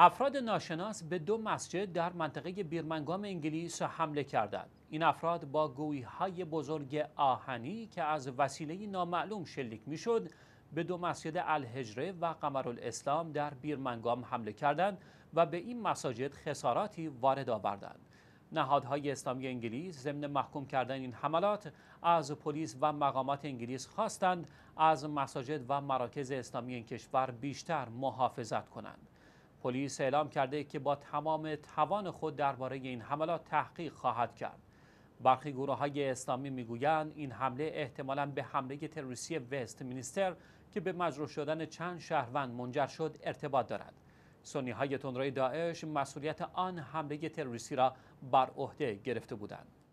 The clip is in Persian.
افراد ناشناس به دو مسجد در منطقه بیرمنگام انگلیس حمله کردند. این افراد با گویی های بزرگ آهنی که از وسیله نامعلوم شلیک میشد به دو مسجد الهجره و قمرالاسلام در بیرمنگام حمله کردند و به این مساجد خساراتی وارد آوردند. نهادهای اسلامی انگلیس ضمن محکوم کردن این حملات از پلیس و مقامات انگلیس خواستند از مساجد و مراکز اسلامی این کشور بیشتر محافظت کنند. پلیس اعلام کرده که با تمام توان خود درباره این حملات تحقیق خواهد کرد. برخی گروه های اسلامی میگویند این حمله احتمالا به حمله تروریستی وست مینیستر که به مجروح شدن چند شهروند منجر شد ارتباط دارد. سنی های تندروی داعش مسئولیت آن حمله تروریستی را بر عهده گرفته بودند.